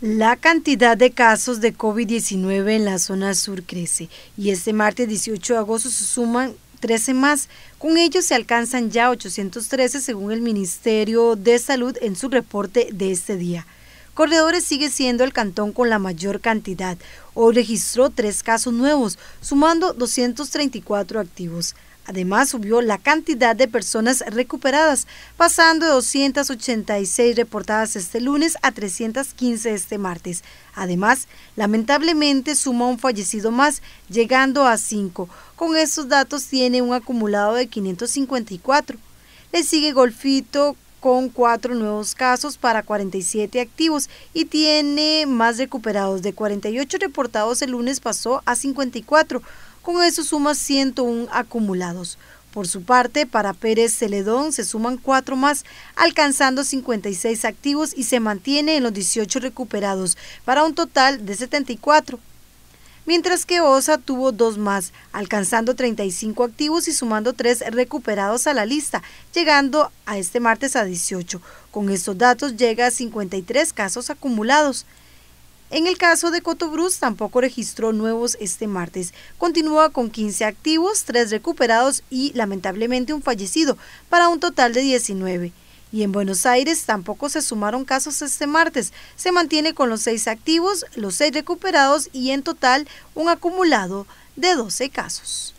La cantidad de casos de COVID-19 en la zona sur crece y este martes 18 de agosto se suman 13 más. Con ellos se alcanzan ya 813 según el Ministerio de Salud en su reporte de este día. Corredores sigue siendo el cantón con la mayor cantidad. Hoy registró tres casos nuevos, sumando 234 activos. Además, subió la cantidad de personas recuperadas, pasando de 286 reportadas este lunes a 315 este martes. Además, lamentablemente suma un fallecido más, llegando a 5. Con estos datos tiene un acumulado de 554. Le sigue Golfito con cuatro nuevos casos para 47 activos y tiene más recuperados. De 48 reportados el lunes pasó a 54. Con eso suma 101 acumulados. Por su parte, para Pérez Celedón se suman cuatro más, alcanzando 56 activos y se mantiene en los 18 recuperados, para un total de 74. Mientras que Osa tuvo dos más, alcanzando 35 activos y sumando tres recuperados a la lista, llegando a este martes a 18. Con estos datos llega a 53 casos acumulados. En el caso de Cotobruz tampoco registró nuevos este martes. Continúa con 15 activos, 3 recuperados y lamentablemente un fallecido, para un total de 19. Y en Buenos Aires tampoco se sumaron casos este martes. Se mantiene con los 6 activos, los 6 recuperados y en total un acumulado de 12 casos.